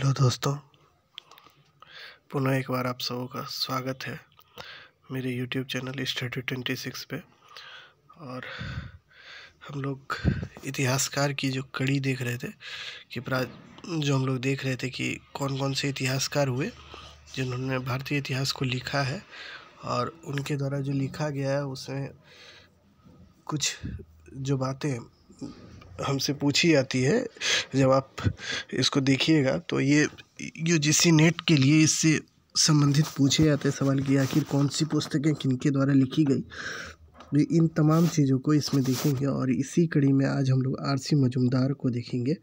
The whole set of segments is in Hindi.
हेलो दोस्तों पुनः एक बार आप सबों का स्वागत है मेरे YouTube channel study twenty six पे और हम लोग इतिहासकार की जो कड़ी देख रहे थे कि प्रा जो हम लोग देख रहे थे कि कौन कौन से इतिहासकार हुए जिन्होंने भारतीय इतिहास को लिखा है और उनके द्वारा जो लिखा गया है उसमें कुछ जो बातें हमसे पूछी जाती है जब आप इसको देखिएगा तो ये यू जी सी नेट के लिए इससे संबंधित पूछे जाते हैं सवाल कि आखिर कौन सी पुस्तकें किन के द्वारा लिखी गई तो इन तमाम चीज़ों को इसमें देखेंगे और इसी कड़ी में आज हम लोग आर सी मजुमदार को देखेंगे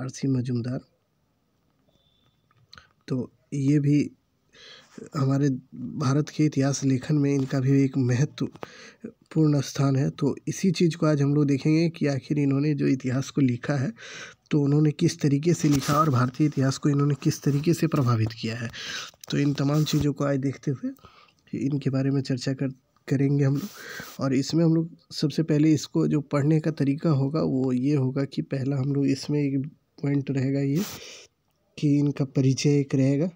आर सी मजुमदार तो ये भी हमारे भारत के इतिहास लेखन में इनका भी एक महत्व महत्वपूर्ण स्थान है तो इसी चीज़ को आज हम लोग देखेंगे कि आखिर इन्होंने जो इतिहास को लिखा है तो उन्होंने किस तरीके से लिखा और भारतीय इतिहास को इन्होंने किस तरीके से प्रभावित किया है तो इन तमाम चीज़ों को आज देखते हुए इनके बारे में चर्चा कर करेंगे हम लोग और इसमें हम लोग सबसे पहले इसको जो पढ़ने का तरीका होगा वो ये होगा कि पहला हम लोग इसमें एक पॉइंट रहेगा ये कि इनका परिचय एक रहेगा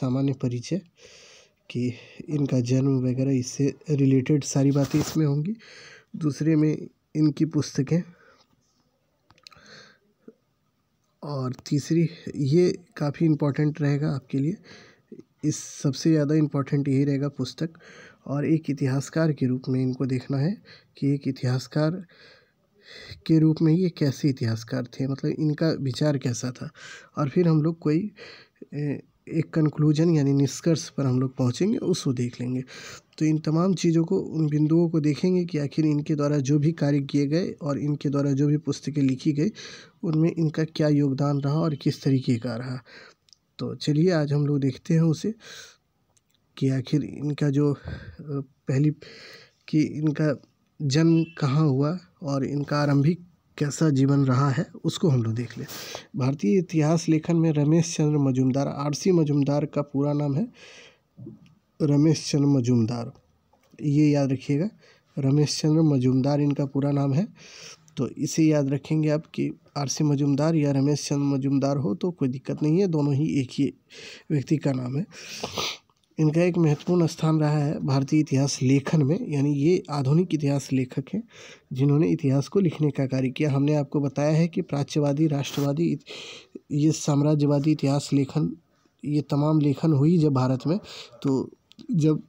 सामान्य परिचय कि इनका जन्म वगैरह इससे रिलेटेड सारी बातें इसमें होंगी दूसरे में इनकी पुस्तकें और तीसरी ये काफ़ी इम्पोर्टेंट रहेगा आपके लिए इस सबसे ज़्यादा इम्पोर्टेंट यही रहेगा पुस्तक और एक इतिहासकार के रूप में इनको देखना है कि एक इतिहासकार के रूप में ये कैसे इतिहासकार थे मतलब इनका विचार कैसा था और फिर हम लोग कोई ए, एक कंक्लूजन यानी निष्कर्ष पर हम लोग पहुँचेंगे उसको देख लेंगे तो इन तमाम चीज़ों को उन बिंदुओं को देखेंगे कि आखिर इनके द्वारा जो भी कार्य किए गए और इनके द्वारा जो भी पुस्तकें लिखी गई उनमें इनका क्या योगदान रहा और किस तरीके का रहा तो चलिए आज हम लोग देखते हैं उसे कि आखिर इनका जो पहली कि इनका जन्म कहाँ हुआ और इनका आरंभिक कैसा जीवन रहा है उसको हम लोग देख लें भारतीय इतिहास लेखन में रमेश चंद्र मजुमदार आरसी मजुमदार का पूरा नाम है रमेश चंद्र मजुमदार ये याद रखिएगा रमेश चंद्र मजुमदार इनका पूरा नाम है तो इसे याद रखेंगे आप कि आर सी मजुमदार या रमेश चंद्र मजुमदार हो तो कोई दिक्कत नहीं है दोनों ही एक ही व्यक्ति का नाम है इनका एक महत्वपूर्ण स्थान रहा है भारतीय इतिहास लेखन में यानी ये आधुनिक इतिहास लेखक हैं जिन्होंने इतिहास को लिखने का कार्य किया हमने आपको बताया है कि प्राच्यवादी राष्ट्रवादी ये साम्राज्यवादी इतिहास लेखन ये तमाम लेखन हुई जब भारत में तो जब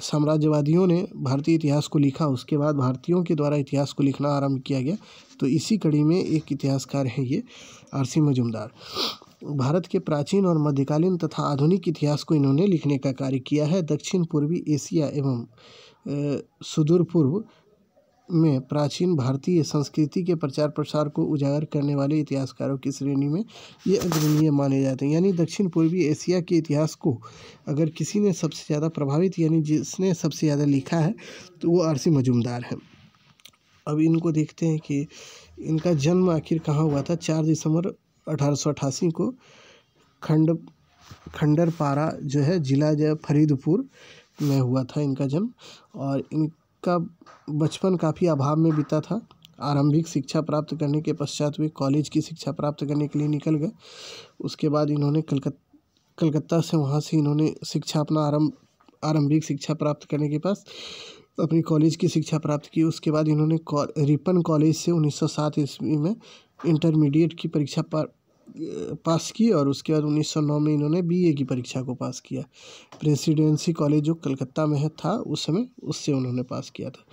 साम्राज्यवादियों ने भारतीय इतिहास को लिखा उसके बाद भारतीयों के द्वारा इतिहास को लिखना आरंभ किया गया तो इसी कड़ी में एक इतिहासकार हैं ये आरसी मजुमदार भारत के प्राचीन और मध्यकालीन तथा आधुनिक इतिहास को इन्होंने लिखने का कार्य किया है दक्षिण पूर्वी एशिया एवं सुदूर पूर्व में प्राचीन भारतीय संस्कृति के प्रचार प्रसार को उजागर करने वाले इतिहासकारों की श्रेणी में ये अग्रणीय माने जाते हैं यानी दक्षिण पूर्वी एशिया के इतिहास को अगर किसी ने सबसे ज़्यादा प्रभावित यानी जिसने सबसे ज़्यादा लिखा है तो वो आरसी मजूमदार है अब इनको देखते हैं कि इनका जन्म आखिर कहाँ हुआ था चार दिसंबर अठारह को खंड खंडरपारा जो है ज़िला जो फरीदपुर में हुआ था इनका जन्म और इन का बचपन काफ़ी अभाव में बीता था आरंभिक शिक्षा प्राप्त करने के पश्चात वे कॉलेज की शिक्षा प्राप्त करने के लिए निकल गए उसके बाद इन्होंने कलकत् कलकत्ता से वहाँ से इन्होंने शिक्षा अपना आरंभ आरंभिक शिक्षा प्राप्त करने के पास अपनी कॉलेज की शिक्षा प्राप्त की उसके बाद इन्होंने रिपन कॉलेज से 1907 ईस्वी में इंटरमीडिएट की परीक्षा पास की और उसके बाद 1909 में इन्होंने बीए की परीक्षा को पास किया प्रेसिडेंसी कॉलेज जो कलकत्ता में है था उस समय उससे उन्होंने पास किया था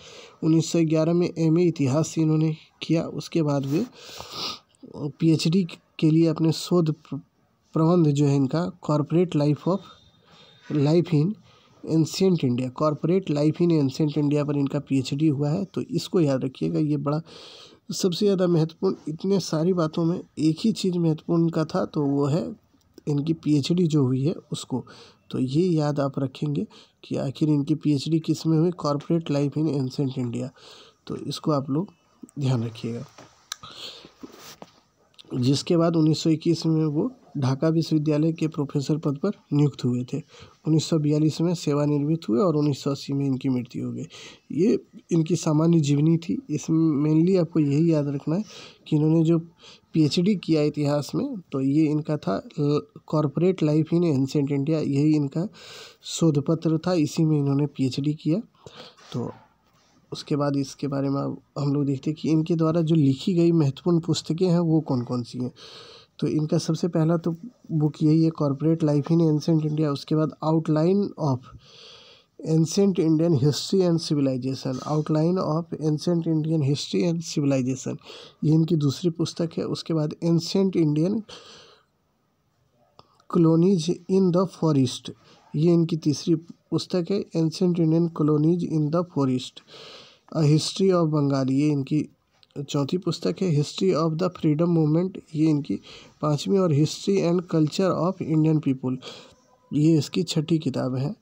1911 में एमए इतिहास से इन्होंने किया उसके बाद वे पीएचडी के लिए अपने शोध प्रबंध जो है इनका corporate life of life in ancient India corporate life in ancient India पर इनका पी हुआ है तो इसको याद रखिएगा ये बड़ा सबसे ज़्यादा महत्वपूर्ण इतने सारी बातों में एक ही चीज़ महत्वपूर्ण का था तो वो है इनकी पीएचडी जो हुई है उसको तो ये याद आप रखेंगे कि आखिर इनकी पीएचडी किस में हुई corporate life in ancient India तो इसको आप लोग ध्यान रखिएगा जिसके बाद 1921 में वो ढाका विश्वविद्यालय के प्रोफेसर पद पर नियुक्त हुए थे 1942 में सेवानिवृत्त हुए और उन्नीस में इनकी मृत्यु हो गई ये इनकी सामान्य जीवनी थी इसमें मेनली आपको यही याद रखना है कि इन्होंने जो पीएचडी किया इतिहास में तो ये इनका था corporate life in ancient India यही इनका शोध पत्र था इसी में इन्होंने पी किया तो उसके बाद इसके बारे में हम लोग देखते हैं कि इनके द्वारा जो लिखी गई महत्वपूर्ण पुस्तकें हैं वो कौन कौन सी हैं तो इनका सबसे पहला तो बुक यही है corporate life in ancient India उसके बाद outline of ancient Indian history and civilization outline of ancient Indian history and civilization ये इनकी दूसरी पुस्तक है उसके बाद ancient Indian colonies in the forest ये इनकी तीसरी पुस्तक है ancient Indian colonies in the forest a history of Bengal ये इनकी चौथी पुस्तक है history of the freedom movement ये इनकी पाँचवीं और history and culture of Indian people ये इसकी छठी किताब है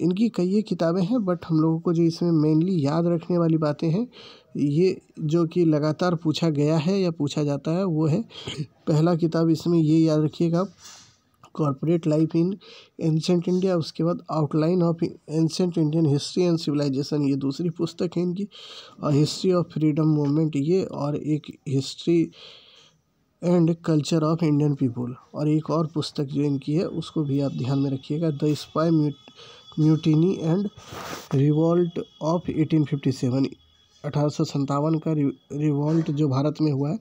इनकी कई किताबें हैं बट हम लोगों को जो इसमें मेनली याद रखने वाली बातें हैं ये जो कि लगातार पूछा गया है या पूछा जाता है वो है पहला किताब इसमें ये याद रखिएगा corporate life in ancient India उसके बाद outline of ancient Indian history and civilization ये दूसरी पुस्तक है इनकी और हिस्ट्री ऑफ फ्रीडम मूवमेंट ये और एक history and culture of Indian people और एक और पुस्तक जो इनकी है उसको भी आप ध्यान में रखिएगा the sepoy mutiny and revolt of eighteen fifty seven अठारह सौ का रिवॉल्ट जो भारत में हुआ है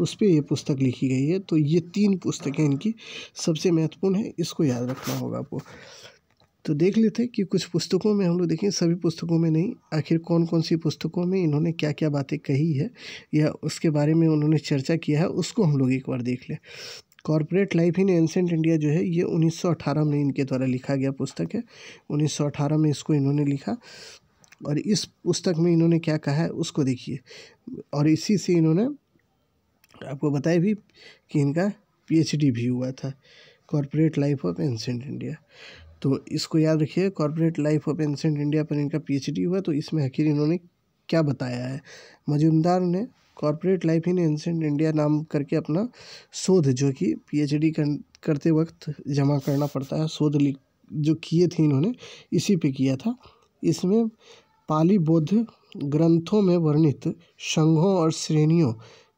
उस पर ये पुस्तक लिखी गई है तो ये तीन पुस्तकें इनकी सबसे महत्वपूर्ण है इसको याद रखना होगा आपको तो देख लेते हैं कि कुछ पुस्तकों में हम लोग देखें सभी पुस्तकों में नहीं आखिर कौन कौन सी पुस्तकों में इन्होंने क्या क्या बातें कही है या उसके बारे में उन्होंने चर्चा किया है उसको हम लोग एक बार देख लें corporate life in ancient India जो है ये 1918 में इनके द्वारा लिखा गया पुस्तक है 1918 में इसको इन्होंने लिखा और इस पुस्तक में इन्होंने क्या कहा है उसको देखिए और इसी से इन्होंने आपको बताए भी कि इनका पीएचडी भी हुआ था corporate life of ancient India तो इसको याद रखिए corporate life of ancient India पर इनका पीएचडी हुआ तो इसमें आखिर इन्होंने क्या बताया है मजुमदार ने corporate life in ancient India नाम करके अपना शोध जो कि पीएचडी कर, करते वक्त जमा करना पड़ता है शोध जो किए थे इन्होंने इसी पे किया था इसमें पाली बौद्ध ग्रंथों में वर्णित संघों और श्रेणियों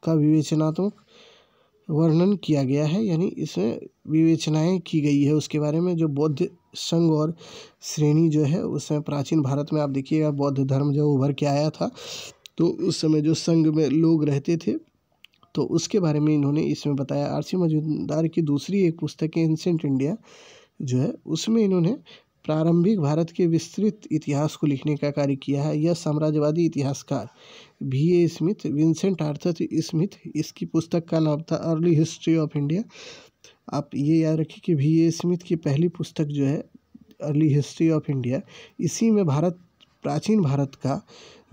का विवेचनात्मक वर्णन किया गया है यानी इसमें विवेचनाएं की गई है उसके बारे में जो बौद्ध संघ और श्रेणी जो है उस समय प्राचीन भारत में आप देखिएगा बौद्ध धर्म जो उभर के आया था तो उस समय जो संघ में लोग रहते थे तो उसके बारे में इन्होंने इसमें बताया आर सी मजूमदार की दूसरी एक पुस्तक है एंसेंट इंडिया जो है उसमें इन्होंने प्रारंभिक भारत के विस्तृत इतिहास को लिखने का कार्य किया है यह साम्राज्यवादी इतिहासकार भी A Smith Vincent Arthur Smith इसकी पुस्तक का नाम था अर्ली हिस्ट्री ऑफ इंडिया आप ये याद रखिए कि भी ए स्मिथ की पहली पुस्तक जो है अर्ली हिस्ट्री ऑफ इंडिया इसी में भारत प्राचीन भारत का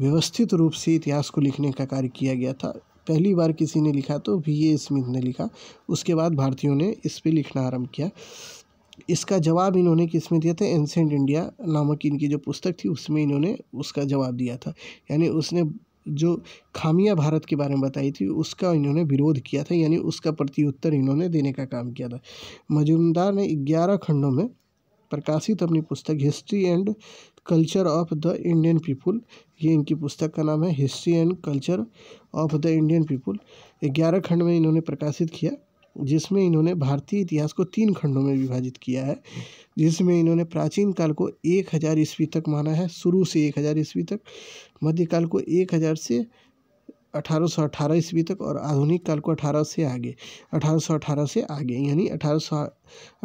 व्यवस्थित रूप से इतिहास को लिखने का कार्य किया गया था पहली बार किसी ने लिखा तो वी ए स्मिथ ने लिखा उसके बाद भारतीयों ने इस पर लिखना आरम्भ किया इसका जवाब इन्होंने किस में दिया था एंसेंट इंडिया नामक इनकी जो पुस्तक थी उसमें इन्होंने उसका जवाब दिया था यानी उसने जो खामियां भारत के बारे में बताई थी उसका इन्होंने विरोध किया था यानी उसका प्रत्युत्तर इन्होंने देने का काम किया था मजूमदार ने ग्यारह खंडों में प्रकाशित अपनी पुस्तक history and culture of the Indian people ये इनकी पुस्तक का नाम है history and culture of the Indian people ग्यारह खंड में इन्होंने प्रकाशित किया जिसमें इन्होंने भारतीय इतिहास को तीन खंडों में विभाजित किया है जिसमें इन्होंने प्राचीन काल को एक हज़ार ईस्वी तक माना है शुरू से एक हज़ार ईस्वी तक मध्यकाल को एक हज़ार से अठारह सौ अठारह ईस्वी तक और आधुनिक काल को अठारह से आगे अठारह सौ अठारह से आगे यानी अठारह सौ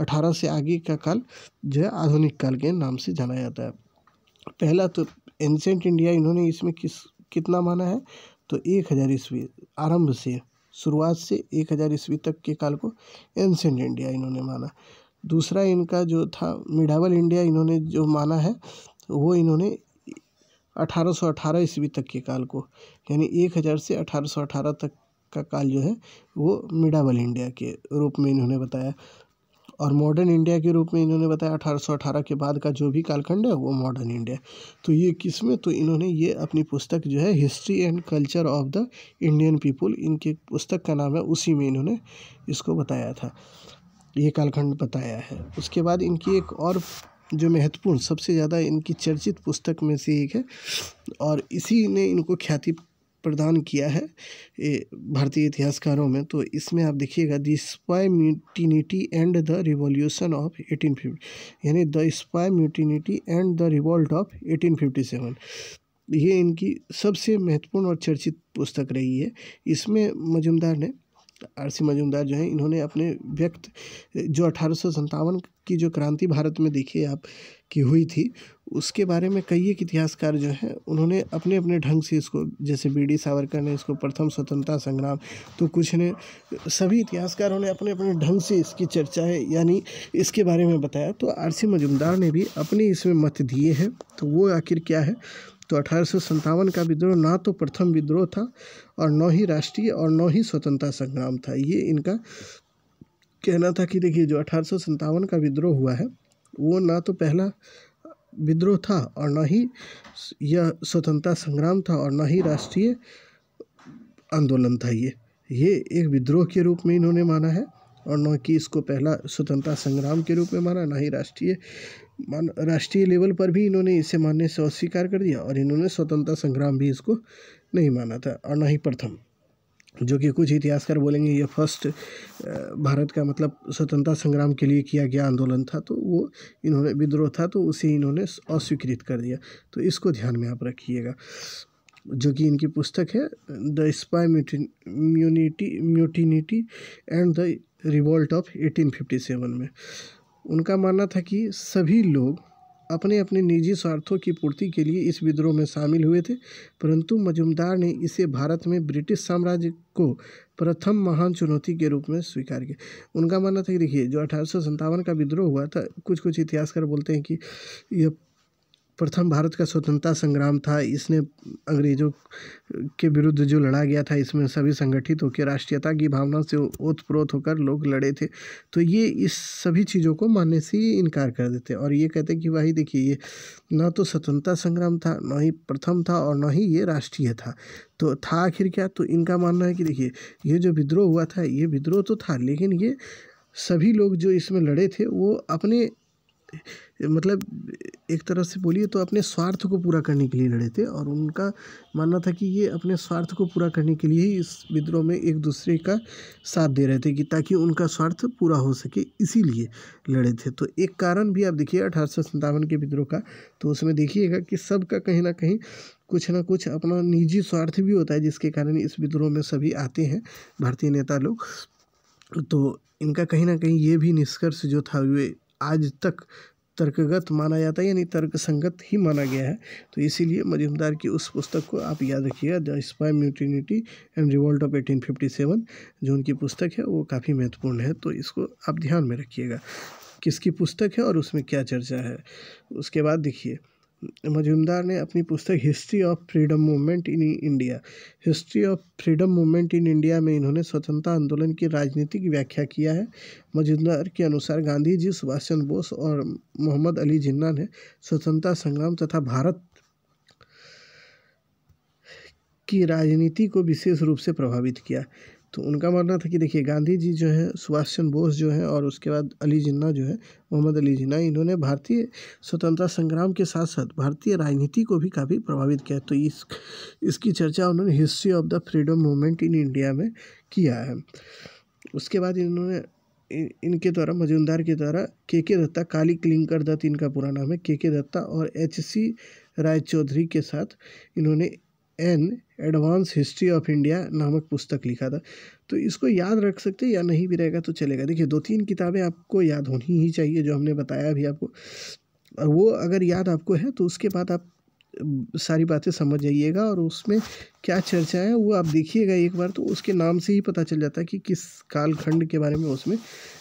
अठारह से आगे का काल जो है आधुनिक काल के नाम से जाना जाता है पहला तो एंशेंट इंडिया इन्होंने इसमें किस कितना माना है तो एक हज़ार ईस्वी आरंभ से शुरुआत से एक हज़ार ईस्वी तक के काल को एंसेंट इंडिया इन्होंने माना दूसरा इनका जो था मिडावल इंडिया इन्होंने जो माना है वो इन्होंने 1818 ईस्वी तक के काल को यानी 1000 से 1818 तक का काल जो है वो मिडावल इंडिया के रूप में इन्होंने बताया और मॉडर्न इंडिया के रूप में इन्होंने बताया अठारह के बाद का जो भी कालखंड है वो मॉडर्न इंडिया तो ये किस में तो इन्होंने ये अपनी पुस्तक जो है history and culture of the Indian people इनके पुस्तक का नाम है उसी में इन्होंने इसको बताया था ये कालखंड बताया है उसके बाद इनकी एक और जो महत्वपूर्ण सबसे ज़्यादा इनकी चर्चित पुस्तक में से एक है और इसी ने इनको ख्याति प्रदान किया है भारतीय इतिहासकारों में तो इसमें आप देखिएगा the sepoy mutiny and the revolution of eighteen fifty यानी the sepoy mutiny and the revolt of eighteen fifty seven ये इनकी सबसे महत्वपूर्ण और चर्चित पुस्तक रही है इसमें मजुमदार ने आर सी मजुमदार जो हैं इन्होंने अपने व्यक्त जो अठारह की जो क्रांति भारत में देखी आप की हुई थी उसके बारे में कई एक इतिहासकार जो हैं उन्होंने अपने अपने ढंग से इसको जैसे बी डी सावरकर ने इसको प्रथम स्वतंत्रता संग्राम तो कुछ ने सभी इतिहासकारों ने अपने अपने ढंग से इसकी चर्चा है यानी इसके बारे में बताया तो आर सी मजुमदार ने भी अपने इसमें मत दिए हैं तो वो आखिर क्या है तो अठारह का विद्रोह ना तो प्रथम विद्रोह था और न ही राष्ट्रीय और न ही स्वतंत्रता संग्राम था ये इनका कहना था कि देखिए जो अठारह का विद्रोह हुआ है वो ना तो पहला विद्रोह था और ना ही यह स्वतंत्रता संग्राम था और ना ही राष्ट्रीय आंदोलन था ये ये एक विद्रोह के रूप में इन्होंने माना है और न कि इसको पहला स्वतंत्रता संग्राम के रूप में माना ना ही राष्ट्रीय मान राष्ट्रीय लेवल पर भी इन्होंने इसे मानने से अस्वीकार कर दिया और इन्होंने स्वतंत्रता संग्राम भी इसको नहीं माना था और ना ही प्रथम जो कि कुछ इतिहासकार बोलेंगे ये फर्स्ट भारत का मतलब स्वतंत्रता संग्राम के लिए किया गया आंदोलन था तो वो इन्होंने विद्रोह था तो उसे इन्होंने अस्वीकृत कर दिया तो इसको ध्यान में आप रखिएगा जो कि इनकी पुस्तक है the sepoy mutiny mutiny and the revolt of 1857 में उनका मानना था कि सभी लोग अपने अपने निजी स्वार्थों की पूर्ति के लिए इस विद्रोह में शामिल हुए थे परंतु मजुमदार ने इसे भारत में ब्रिटिश साम्राज्य को प्रथम महान चुनौती के रूप में स्वीकार किया उनका मानना था कि देखिए जो अठारह का विद्रोह हुआ था कुछ कुछ इतिहासकार बोलते हैं कि यह प्रथम भारत का स्वतंत्रता संग्राम था इसने अंग्रेज़ों के विरुद्ध जो लड़ा गया था इसमें सभी संगठित होकर राष्ट्रीयता की भावना से ओतप्रोत होकर लोग लड़े थे तो ये इस सभी चीज़ों को मानने से ही इनकार कर देते और ये कहते कि भाई देखिए ये ना तो स्वतंत्रता संग्राम था ना ही प्रथम था और ना ही ये राष्ट्रीय था तो था आखिर क्या तो इनका मानना है कि देखिए ये जो विद्रोह हुआ था ये विद्रोह तो था लेकिन ये सभी लोग जो इसमें लड़े थे वो अपने मतलब एक तरह से बोलिए तो अपने स्वार्थ को पूरा करने के लिए लड़े थे और उनका मानना था कि ये अपने स्वार्थ को पूरा करने के लिए ही इस विद्रोह में एक दूसरे का साथ दे रहे थे कि ताकि उनका स्वार्थ पूरा हो सके इसीलिए लड़े थे तो एक कारण भी आप देखिए अठारह सौ के विद्रोह का तो उसमें देखिएगा कि सबका कहीं ना कहीं कुछ ना कुछ अपना निजी स्वार्थ भी होता है जिसके कारण इस विद्रोह में सभी आते हैं भारतीय नेता लोग तो इनका कहीं ना कहीं ये भी निष्कर्ष जो था वे आज तक तर्कगत माना जाता है यानी तर्क संगत ही माना गया है तो इसीलिए मजुमदार की उस पुस्तक को आप याद रखिएगा the sepoy mutiny and revolt of eighteen fifty seven जो उनकी पुस्तक है वो काफ़ी महत्वपूर्ण है तो इसको आप ध्यान में रखिएगा किसकी पुस्तक है और उसमें क्या चर्चा है उसके बाद देखिए मजूमदार ने अपनी पुस्तक history of freedom movement in India history of freedom movement in India में इन्होंने स्वतंत्रता आंदोलन की राजनीति की व्याख्या किया है मजूमदार के अनुसार गांधी जी सुभाष चंद्र बोस और मोहम्मद अली जिन्ना ने स्वतंत्रता संग्राम तथा भारत की राजनीति को विशेष रूप से प्रभावित किया तो उनका मानना था कि देखिए गांधी जी जो है सुभाष चंद्र बोस जो है और उसके बाद अली जिन्ना जो है मोहम्मद अली जिन्ना इन्होंने भारतीय स्वतंत्रता संग्राम के साथ साथ भारतीय राजनीति को भी काफ़ी प्रभावित किया तो इस इसकी चर्चा उन्होंने history of the freedom movement in India में किया है उसके बाद इन्होंने इन, इनके द्वारा मजूमदार के द्वारा के के दत्ता काली क्लिंकर दत्त इनका पूरा नाम है के के दत्ता और एच सी राय चौधरी के साथ इन्होंने an advanced history of India नामक पुस्तक लिखा था तो इसको याद रख सकते या नहीं भी रहेगा तो चलेगा देखिए दो तीन किताबें आपको याद होनी ही चाहिए जो हमने बताया अभी आपको वो अगर याद आपको है तो उसके बाद आप सारी बातें समझ जाइएगा और उसमें क्या चर्चा है वो आप देखिएगा एक बार तो उसके नाम से ही पता चल जाता है कि किस कालखंड के बारे में उसमें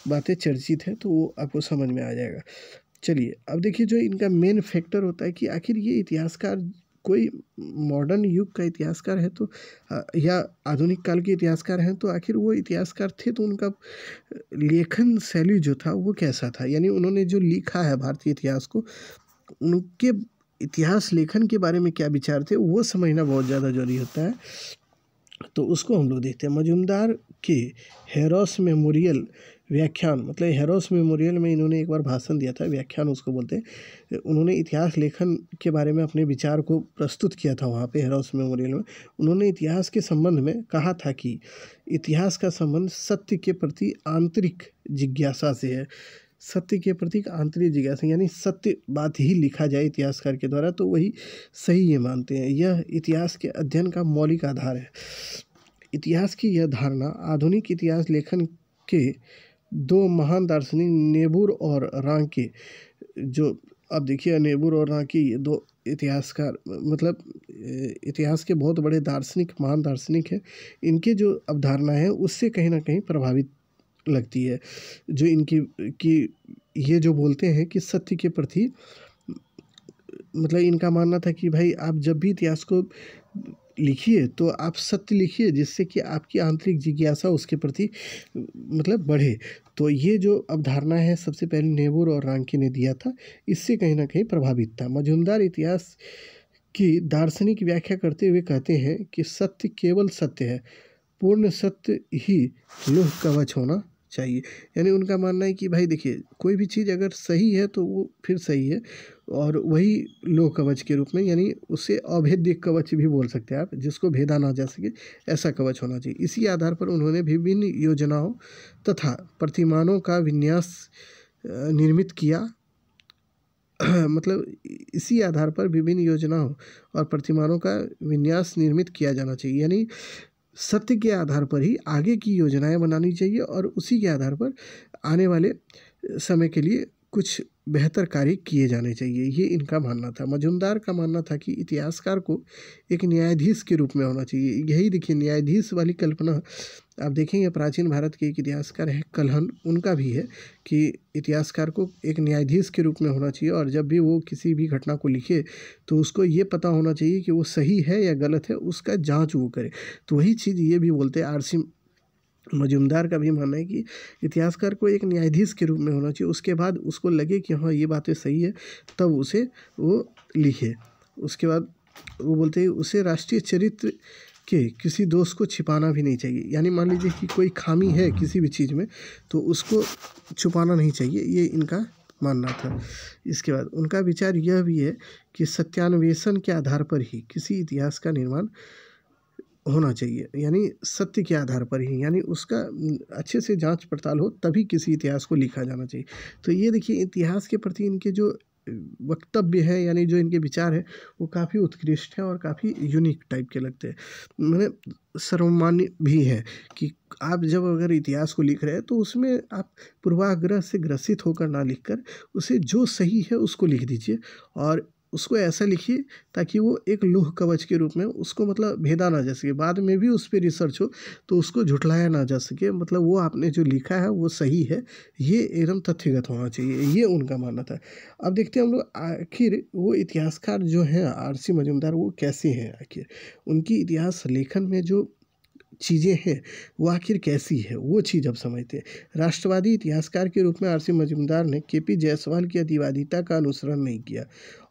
बातें चर्चित हैं तो वो आपको समझ में आ जाएगा चलिए अब देखिए जो इनका मेन फैक्टर होता है कि आखिर ये इतिहासकार कोई मॉडर्न युग का इतिहासकार है तो हाँ, या आधुनिक काल के इतिहासकार हैं तो आखिर वो इतिहासकार थे तो उनका लेखन शैली जो था वो कैसा था यानी उन्होंने जो लिखा है भारतीय इतिहास को उनके इतिहास लेखन के बारे में क्या विचार थे वो समझना बहुत ज़्यादा जरूरी होता है तो उसको हम लोग देखते हैं मजुमदार के हेरोस मेमोरियल व्याख्यान मतलब हेरोस मेमोरियल में इन्होंने एक बार भाषण दिया था व्याख्यान उसको बोलते हैं उन्होंने इतिहास लेखन के बारे में अपने विचार को प्रस्तुत किया था वहाँ पे हेरोस मेमोरियल में उन्होंने इतिहास के संबंध में कहा था कि इतिहास का संबंध सत्य के प्रति आंतरिक जिज्ञासा से है सत्य के प्रति आंतरिक जिज्ञासा यानी सत्य बात ही लिखा जाए इतिहासकार के द्वारा तो वही सही ये मानते हैं यह इतिहास के अध्ययन का मौलिक आधार है इतिहास की यह धारणा आधुनिक इतिहास लेखन के दो महान दार्शनिक नेबूर और रांके जो अब देखिए नेबूर और रांके ये दो इतिहासकार मतलब इतिहास के बहुत बड़े दार्शनिक महान दार्शनिक हैं इनके जो अवधारणा है उससे कहीं ना कहीं प्रभावित लगती है जो इनकी कि ये जो बोलते हैं कि सत्य के प्रति मतलब इनका मानना था कि भाई आप जब भी इतिहास को लिखिए तो आप सत्य लिखिए जिससे कि आपकी आंतरिक जिज्ञासा उसके प्रति मतलब बढ़े तो ये जो अवधारणा है सबसे पहले नेबूर और रानकी ने दिया था इससे कहीं ना कहीं प्रभावित था मजुमदार इतिहास की दार्शनिक व्याख्या करते हुए कहते हैं कि सत्य केवल सत्य है पूर्ण सत्य ही लोह कवच होना चाहिए यानी उनका मानना है कि भाई देखिए कोई भी चीज़ अगर सही है तो वो फिर सही है और वही लोह कवच के रूप में यानी उससे अभेद्य कवच भी बोल सकते हैं आप जिसको भेदा ना जा सके ऐसा कवच होना चाहिए इसी आधार पर उन्होंने विभिन्न योजनाओं तथा प्रतिमानों का विन्यास निर्मित किया मतलब इसी आधार पर विभिन्न योजनाओं और प्रतिमानों का विन्यास निर्मित किया जाना चाहिए यानी सत्य के आधार पर ही आगे की योजनाएं बनानी चाहिए और उसी के आधार पर आने वाले समय के लिए कुछ बेहतर कार्य किए जाने चाहिए ये इनका मानना था मजुमदार का मानना था कि इतिहासकार को एक न्यायाधीश के रूप में होना चाहिए यही देखिए न्यायाधीश वाली कल्पना आप देखेंगे प्राचीन भारत के एक इतिहासकार है कलहन उनका भी है कि इतिहासकार को एक न्यायाधीश के रूप में होना चाहिए और जब भी वो किसी भी घटना को लिखे तो उसको ये पता होना चाहिए कि वो सही है या गलत है उसका जाँच वो करे तो वही चीज़ ये भी बोलते हैं आरसी मजुमदार का भी मानना है कि इतिहासकार को एक न्यायाधीश के रूप में होना चाहिए उसके बाद उसको लगे कि हाँ ये बातें सही है तब उसे वो लिखे उसके बाद वो बोलते हैं उसे राष्ट्रीय चरित्र के किसी दोष को छिपाना भी नहीं चाहिए यानी मान लीजिए कि कोई खामी है किसी भी चीज़ में तो उसको छुपाना नहीं चाहिए ये इनका मानना था इसके बाद उनका विचार यह भी है कि सत्यान्वेषण के आधार पर ही किसी इतिहास का निर्माण होना चाहिए यानी सत्य के आधार पर ही यानी उसका अच्छे से जांच पड़ताल हो तभी किसी इतिहास को लिखा जाना चाहिए तो ये देखिए इतिहास के प्रति इनके जो वक्तव्य है यानी जो इनके विचार हैं वो काफ़ी उत्कृष्ट हैं और काफ़ी यूनिक टाइप के लगते हैं मैंने सर्वमान्य भी हैं कि आप जब अगर इतिहास को लिख रहे हैं तो उसमें आप पूर्वाग्रह से ग्रसित होकर ना लिखकर उसे जो सही है उसको लिख दीजिए और उसको ऐसा लिखिए ताकि वो एक लोह कवच के रूप में उसको मतलब भेदा ना जा सके बाद में भी उस पर रिसर्च हो तो उसको झुठलाया ना जा सके मतलब वो आपने जो लिखा है वो सही है ये एकदम तथ्यगत होना चाहिए ये उनका मानना था अब देखते हैं हम लोग आखिर वो इतिहासकार जो हैं आर सी मजूमदार वो कैसे हैं आखिर उनकी इतिहास लेखन में जो चीज़ें हैं वो आखिर कैसी है वो चीज़ अब समझते हैं राष्ट्रवादी इतिहासकार के रूप में आर सी मजुमदार ने के पी जायसवाल की अधिवादिता का अनुसरण नहीं किया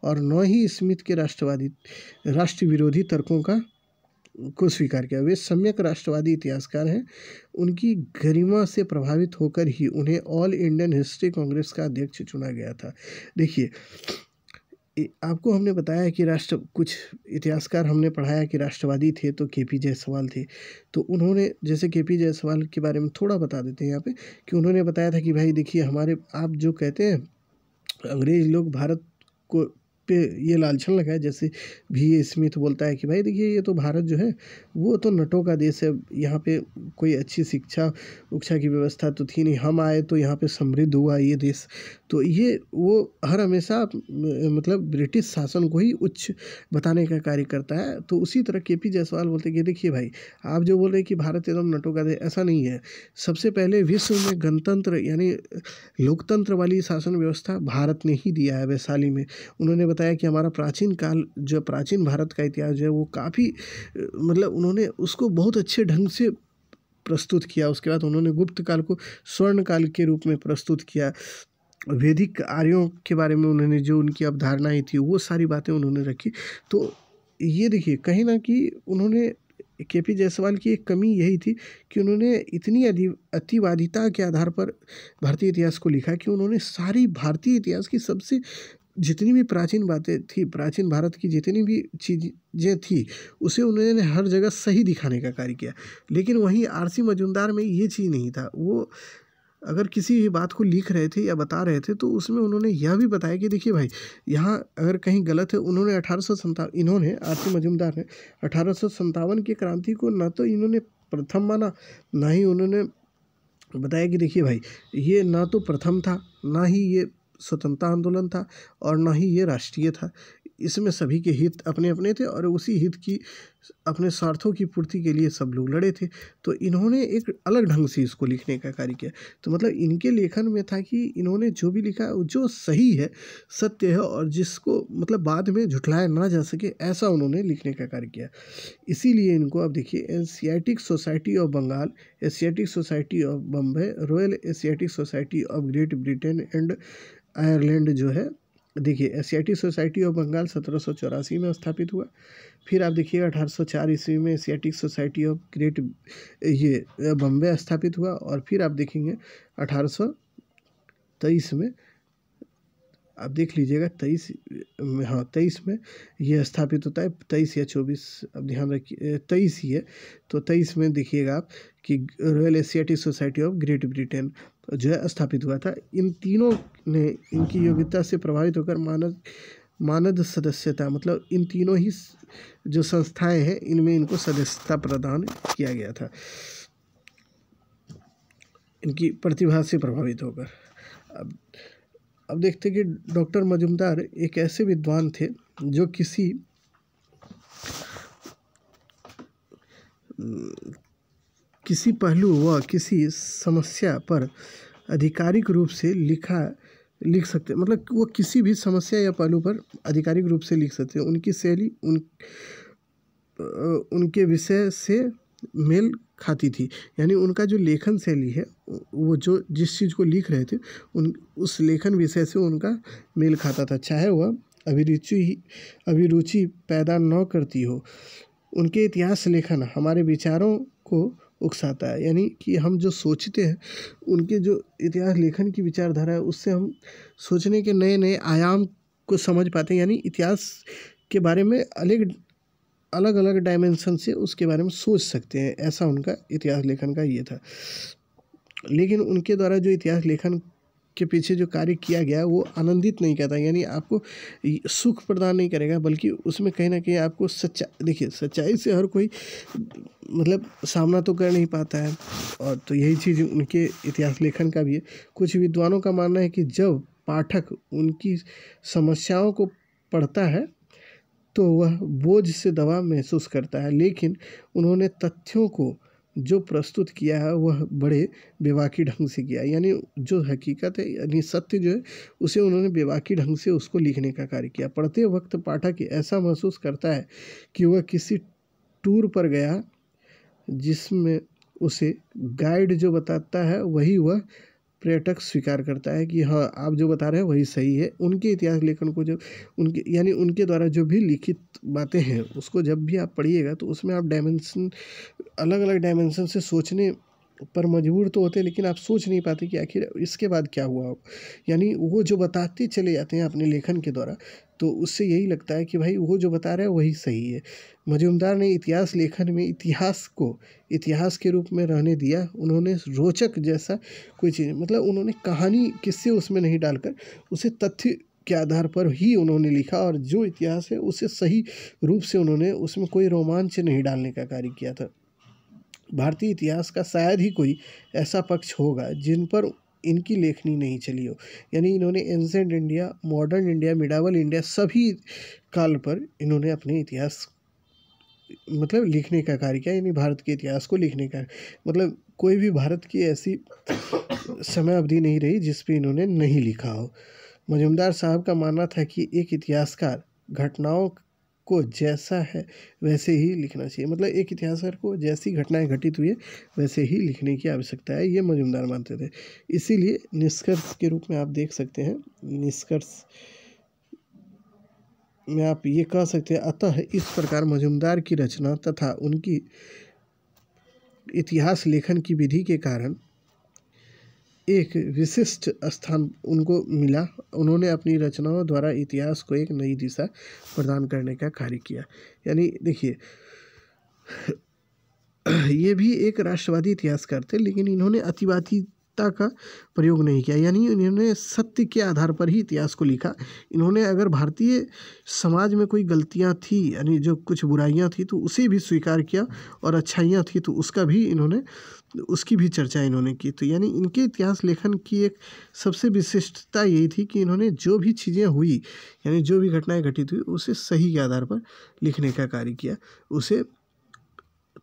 और न ही स्मिथ के राष्ट्रवादी राष्ट्र विरोधी तर्कों का को स्वीकार किया वे सम्यक राष्ट्रवादी इतिहासकार हैं उनकी गरिमा से प्रभावित होकर ही उन्हें ऑल इंडियन हिस्ट्री कांग्रेस का अध्यक्ष चुना गया था देखिए आपको हमने बताया कि राष्ट्र कुछ इतिहासकार हमने पढ़ाया कि राष्ट्रवादी थे तो के पी जायसवाल थे तो उन्होंने जैसे के पी जायसवाल के बारे में थोड़ा बता देते हैं यहाँ पे कि उन्होंने बताया था कि भाई देखिए हमारे आप जो कहते हैं अंग्रेज़ लोग भारत को पे ये लालछन लगा है जैसे भी ए स्मिथ बोलता है कि भाई देखिए ये तो भारत जो है वो तो नटों का देश है यहाँ पे कोई अच्छी शिक्षा उक्षा की व्यवस्था तो थी नहीं हम आए तो यहाँ पे समृद्ध हुआ ये देश तो ये वो हर हमेशा मतलब ब्रिटिश शासन को ही उच्च बताने का कार्य करता है तो उसी तरह के पी जायसवाल बोलते हैं कि देखिए भाई आप जो बोल रहे हैं कि भारत एकदम नटों का देश ऐसा नहीं है सबसे पहले विश्व में गणतंत्र यानी लोकतंत्र वाली शासन व्यवस्था भारत ने ही दिया है वैशाली में उन्होंने बताया कि हमारा प्राचीन काल जो प्राचीन भारत का इतिहास जो है वो काफ़ी मतलब उन्होंने उसको बहुत अच्छे ढंग से प्रस्तुत किया उसके बाद उन्होंने गुप्त काल को स्वर्ण काल के रूप में प्रस्तुत किया वैदिक आर्यों के बारे में उन्होंने जो उनकी अवधारणाएँ थी वो सारी बातें उन्होंने रखी तो ये देखिए कहीं ना कि उन्होंने के पी जायसवाल की एक कमी यही थी कि उन्होंने इतनी अधि अतिवादिता के आधार पर भारतीय इतिहास को लिखा कि उन्होंने सारी भारतीय इतिहास की सबसे जितनी भी प्राचीन बातें थी प्राचीन भारत की जितनी भी चीज़ें थी उसे उन्होंने हर जगह सही दिखाने का कार्य किया लेकिन वहीं आरसी मजूमदार में ये चीज़ नहीं था वो अगर किसी भी बात को लिख रहे थे या बता रहे थे तो उसमें उन्होंने यह भी बताया कि देखिए भाई यहाँ अगर कहीं गलत है उन्होंने अठारह इन्होंने आर सी मजूमदार ने अठारह की क्रांति को न तो इन्होंने प्रथम माना ना ही उन्होंने बताया कि देखिए भाई ये ना तो प्रथम था ना ही ये स्वतंत्रता आंदोलन था और ना ही ये राष्ट्रीय था इसमें सभी के हित अपने अपने थे और उसी हित की अपने स्वार्थों की पूर्ति के लिए सब लोग लड़े थे तो इन्होंने एक अलग ढंग से इसको लिखने का कार्य किया तो मतलब इनके लेखन में था कि इन्होंने जो भी लिखा जो सही है सत्य है और जिसको मतलब बाद में झुठलाया ना जा सके ऐसा उन्होंने लिखने का कार्य किया इसीलिए इनको अब देखिए Asiatic society of Bengal Asiatic society of Bombay royal Asiatic society of Great Britain and Ireland जो है देखिए एशियाटिक सोसाइटी ऑफ बंगाल सत्रह में स्थापित हुआ फिर आप देखिएगा अठारह सौ चार ईस्वी में एशियाटिक सोसाइटी ऑफ ग्रेट ये बम्बे स्थापित हुआ और फिर आप देखेंगे अठारह सौ तेईस में आप देख लीजिएगा तेईस हाँ तेईस में यह स्थापित होता है तेईस या चौबीस अब ध्यान रखिए तेईस ही है तो तेईस में देखिएगा आप कि royal Asiatic society of Great Britain जो है स्थापित हुआ था इन तीनों ने इनकी योग्यता से प्रभावित होकर मानद मानद सदस्यता मतलब इन तीनों ही जो संस्थाएं हैं इनमें इनको सदस्यता प्रदान किया गया था इनकी प्रतिभा से प्रभावित होकर अब अब देखते कि डॉक्टर मजुमदार एक ऐसे विद्वान थे जो किसी किसी पहलू व किसी समस्या पर आधिकारिक रूप से लिखा लिख सकते मतलब वो किसी भी समस्या या पहलू पर आधिकारिक रूप से लिख सकते उनकी शैली उन उनके विषय से मेल खाती थी यानी उनका जो लेखन शैली है वो जो जिस चीज़ को लिख रहे थे उन उस लेखन विषय से उनका मेल खाता था चाहे वह अभिरुचि ही अभिरुचि पैदा न करती हो उनके इतिहास लेखन हमारे विचारों को उकसाता है यानी कि हम जो सोचते हैं उनके जो इतिहास लेखन की विचारधारा है उससे हम सोचने के नए नए आयाम को समझ पाते हैं यानी इतिहास के बारे में अलग अलग अलग डायमेंशन से उसके बारे में सोच सकते हैं ऐसा उनका इतिहास लेखन का ये था लेकिन उनके द्वारा जो इतिहास लेखन के पीछे जो कार्य किया गया वो आनंदित नहीं करता यानी आपको सुख प्रदान नहीं करेगा बल्कि उसमें कहीं ना कहीं आपको सच्चा देखिए सच्चाई से हर कोई मतलब सामना तो कर नहीं पाता है और तो यही चीज़ उनके इतिहास लेखन का भी है कुछ विद्वानों का मानना है कि जब पाठक उनकी समस्याओं को पढ़ता है तो वह बोझ से दबाव महसूस करता है लेकिन उन्होंने तथ्यों को जो प्रस्तुत किया है वह बड़े बेवाकी ढंग से किया यानी जो हकीकत है यानी सत्य जो है उसे उन्होंने बेवाकी ढंग से उसको लिखने का कार्य किया पढ़ते वक्त पाठक ऐसा महसूस करता है कि वह किसी टूर पर गया जिसमें उसे गाइड जो बताता है वही वह पर्यटक स्वीकार करता है कि हाँ आप जो बता रहे हैं वही सही है उनके इतिहास लेखन को जब उनके यानी उनके द्वारा जो भी लिखित बातें हैं उसको जब भी आप पढ़िएगा तो उसमें आप डायमेंसन अलग अलग डायमेंसन से सोचने पर मजबूर तो होते लेकिन आप सोच नहीं पाते कि आखिर इसके बाद क्या हुआ हो यानी वो जो बताते चले जाते हैं अपने लेखन के द्वारा तो उससे यही लगता है कि भाई वो जो बता रहा है वही सही है मजूमदार ने इतिहास लेखन में इतिहास को इतिहास के रूप में रहने दिया उन्होंने रोचक जैसा कोई चीज़ मतलब उन्होंने कहानी किससे उसमें नहीं डालकर उसे तथ्य के आधार पर ही उन्होंने लिखा और जो इतिहास है उसे सही रूप से उन्होंने उसमें कोई रोमांच नहीं डालने का कार्य किया था भारतीय इतिहास का शायद ही कोई ऐसा पक्ष होगा जिन पर इनकी लेखनी नहीं चली हो यानी इन्होंने ancient India modern India medieval India सभी काल पर इन्होंने अपने इतिहास मतलब लिखने का कार्य किया यानी भारत के इतिहास को लिखने का मतलब कोई भी भारत की ऐसी समय अवधि नहीं रही जिस पे इन्होंने नहीं लिखा हो मजुमदार साहब का मानना था कि एक इतिहासकार घटनाओं को जैसा है वैसे ही लिखना चाहिए मतलब एक इतिहासकार को जैसी घटनाएं घटित हुई है वैसे ही लिखने की आवश्यकता है ये मजुमदार मानते थे इसीलिए निष्कर्ष के रूप में आप देख सकते हैं निष्कर्ष में आप ये कह सकते हैं अतः इस प्रकार मजुमदार की रचना तथा उनकी इतिहास लेखन की विधि के कारण एक विशिष्ट स्थान उनको मिला उन्होंने अपनी रचनाओं द्वारा इतिहास को एक नई दिशा प्रदान करने का कार्य किया यानी देखिए ये भी एक राष्ट्रवादी इतिहासकार थे लेकिन इन्होंने अतिवादी सत्ता का प्रयोग नहीं किया यानी इन्होंने सत्य के आधार पर ही इतिहास को लिखा इन्होंने अगर भारतीय समाज में कोई गलतियाँ थी यानी जो कुछ बुराइयाँ थी तो उसे भी स्वीकार किया और अच्छाइयाँ थी तो उसका भी इन्होंने उसकी भी चर्चा इन्होंने की तो यानी इनके इतिहास लेखन की एक सबसे विशिष्टता यही थी कि इन्होंने जो भी चीज़ें हुई यानी जो भी घटनाएं घटित हुई उसे सही के आधार पर लिखने का कार्य किया उसे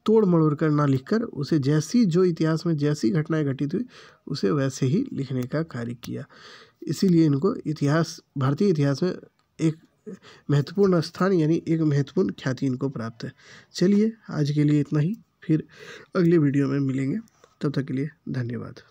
तोड़ मड़ोड़ कर ना लिखकर उसे जैसी जो इतिहास में जैसी घटनाएं घटित हुई उसे वैसे ही लिखने का कार्य किया इसीलिए इनको इतिहास भारतीय इतिहास में एक महत्वपूर्ण स्थान यानी एक महत्वपूर्ण ख्याति इनको प्राप्त है चलिए आज के लिए इतना ही फिर अगले वीडियो में मिलेंगे तब तक के लिए धन्यवाद